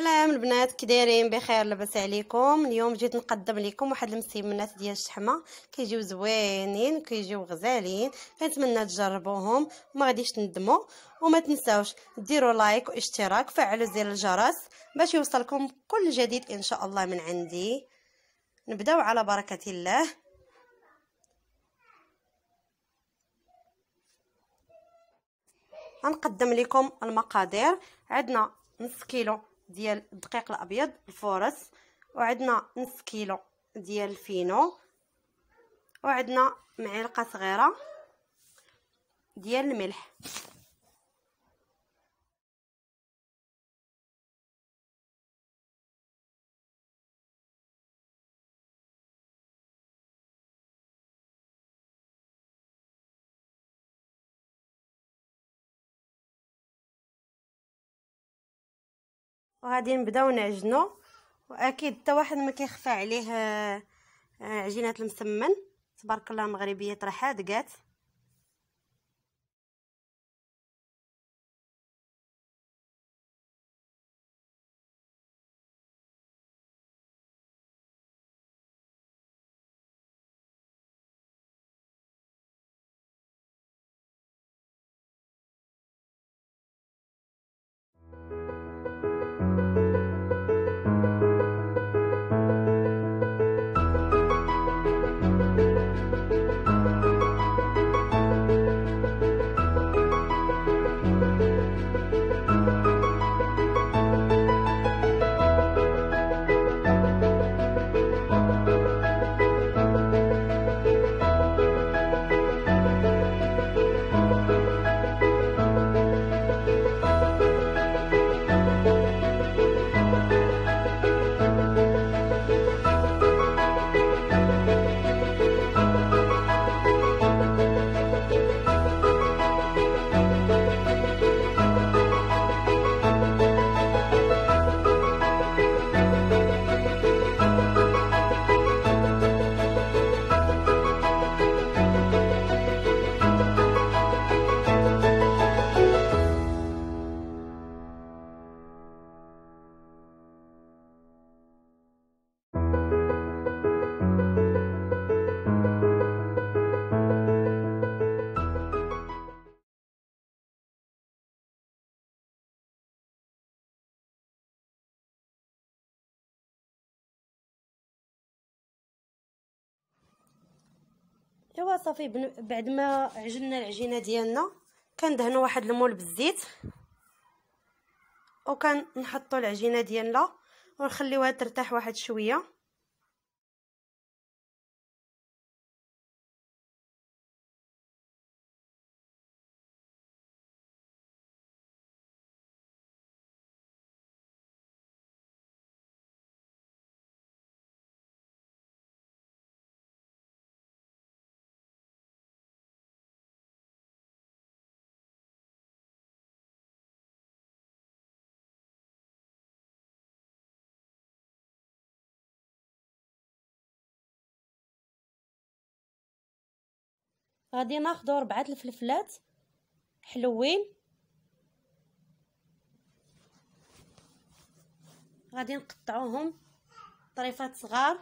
سلام البنات كي دايرين بخير لاباس عليكم اليوم جيت نقدم لكم واحد المسيمنات ديال الشحمه كيجيو زوينين كيجيو غزالين كنتمنى تجربوهم وما غاديش تندموا وما تنساوش ديروا لايك واشتراك فعلوا زر الجرس باش يوصلكم كل جديد ان شاء الله من عندي نبداو على بركه الله غنقدم لكم المقادير عندنا نص كيلو ديال الدقيق الابيض الفورس وعندنا نص كيلو ديال الفينو وعندنا معلقه صغيره ديال الملح وغادي نبداو نعجنو واكيد حتى واحد ما كيخفى عليه آه، آه، عجينه المسمن تبارك الله مغربيه طرحات كات ايوا صافي بعد ما عجننا العجينه ديالنا كندهنوا واحد المول بالزيت وكنحطوا العجينه ديالنا ونخليوها ترتاح واحد شويه غادي ناخذ ربعه الفلفلات حلوين غادي نقطعوهم طريفات صغار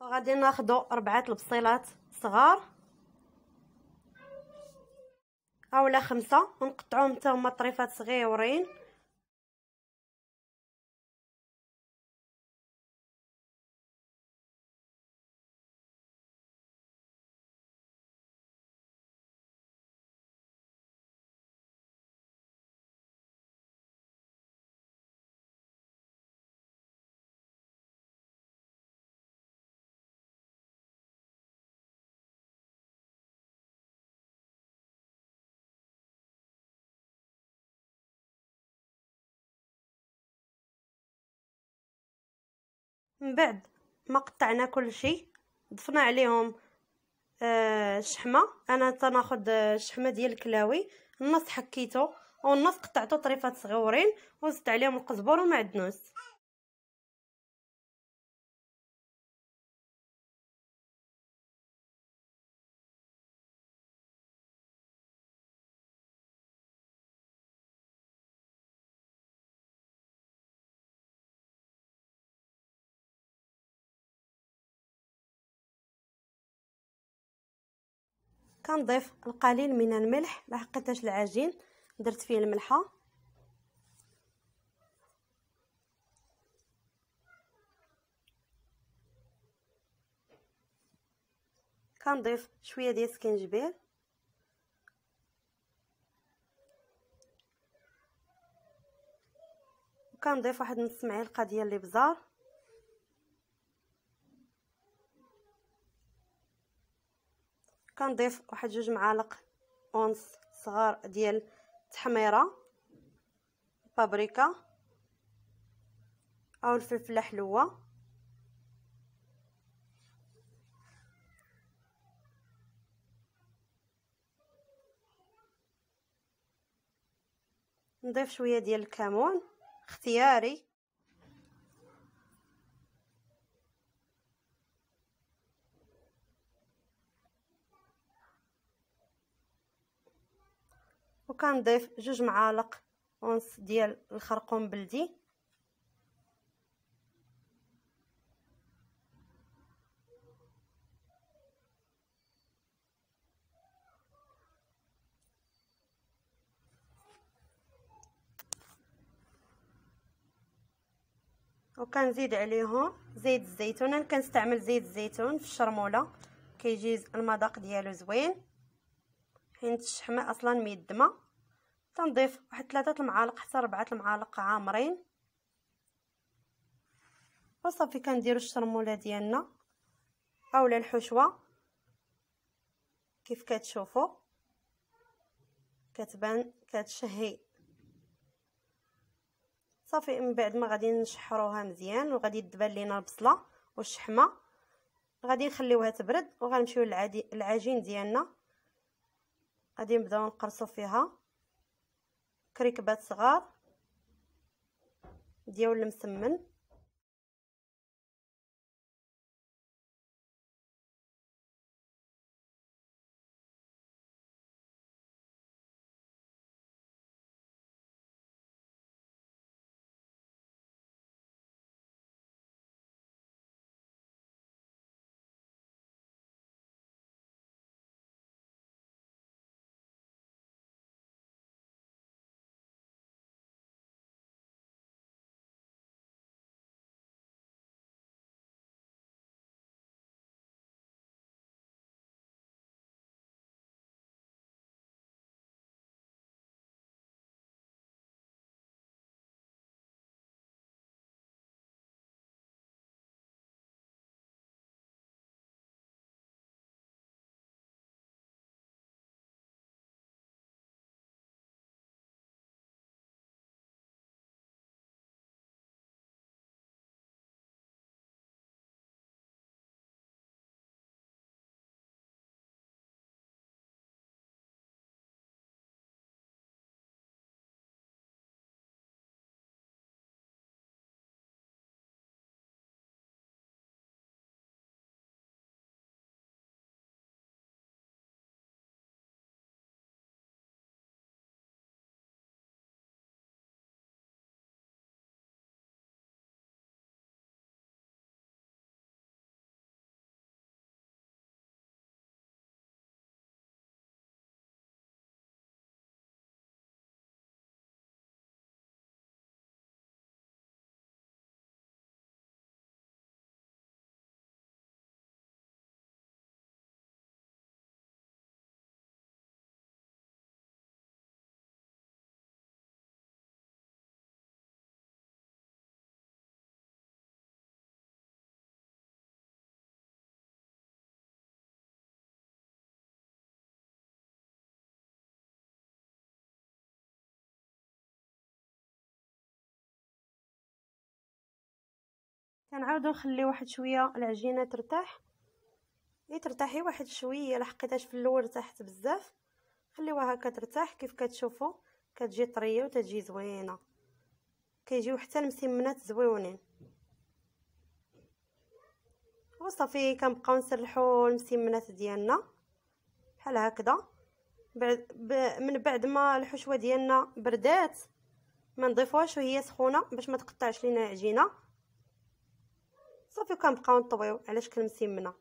وغادي ناخذ ربعه البصيلات صغار اولا خمسه ونقطعوهم حتى هما طريفات صغيورين من بعد ما قطعنا كل شيء ضفنا عليهم آه الشحمه انا تناخد الشحمه آه، ديال الكلاوي النص حكيته والنص قطعته طريفات صغورين وزدت عليهم القزبر ومعدنوس كنضيف القليل من الملح لحقيتاش العجين درت فيه الملحه كنضيف شويه ديال السكنجبير وكنضيف واحد نص معلقه ديال الابزار كنضيف واحد جوج معالق اونص صغار ديال التحميره بابريكا او الفلفله حلوه نضيف شويه ديال الكمون اختياري وكنضيف جوج معالق ونص ديال الخرقوم بلدي وكنزيد عليهم زيت الزيتون انا كنستعمل زيت الزيتون في الشرموله كيجي المذاق ديالو زوين حيت الشحمه اصلا ميدمه تنضيف واحد ثلاثه المعالق حتى ربعه المعالق عامرين وصافي كنديروا الشرموله ديالنا اولا الحشوه كيف كتشوفوا كتبان كتشهي صافي من بعد ما غادي نشحروها مزيان وغادي تبان لينا البصله والشحمه غادي نخليوها تبرد وغنمشيو للعجين ديالنا غادي نبداو نقرصو فيها كريكبات صغار ديال المسمن كنعاودو نخلي واحد شويه العجينه ترتاح اي ترتاحي واحد شويه لحقيتاش في الاول ارتاحت بزاف خليوها هكا ترتاح كيف كتشوفوا كتجي طريه وتجي زوينه كيجيو حتى المسمنات زويونين وصافي كنبقاو نسرحوا المسمنات ديالنا بحال هكذا بعد من بعد ما الحشوه ديالنا بردات ما نضيفوهاش وهي سخونه باش ما تقطعش لينا العجينه صافي وكنبقاو نطويو على شكل مسمنه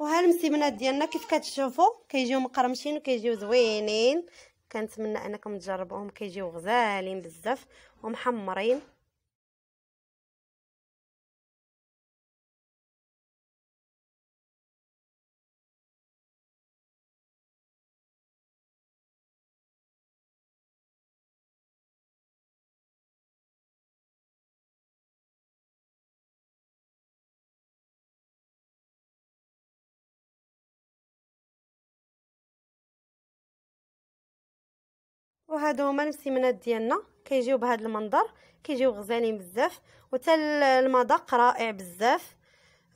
وها المسيبنات ديالنا كيف كتشوفوا كيجيو مقرمشين وكيجيو زوينين كنتمنى انكم تجربوهم كيجيو غزالين بزاف ومحمرين وهادو هما السمنات ديالنا كيجيو بهذا المنظر كيجيو غزالين بزاف وحتى المذاق رائع بزاف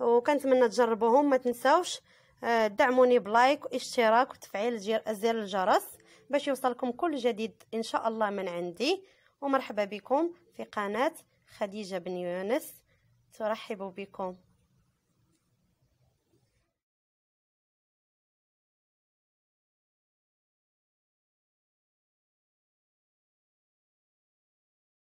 وكنتمنى تجربوهم ما تنساوش آه، دعموني بلايك واشتراك وتفعيل زر الجرس باش يوصلكم كل جديد ان شاء الله من عندي ومرحبا بكم في قناه خديجه بن يونس ترحب بكم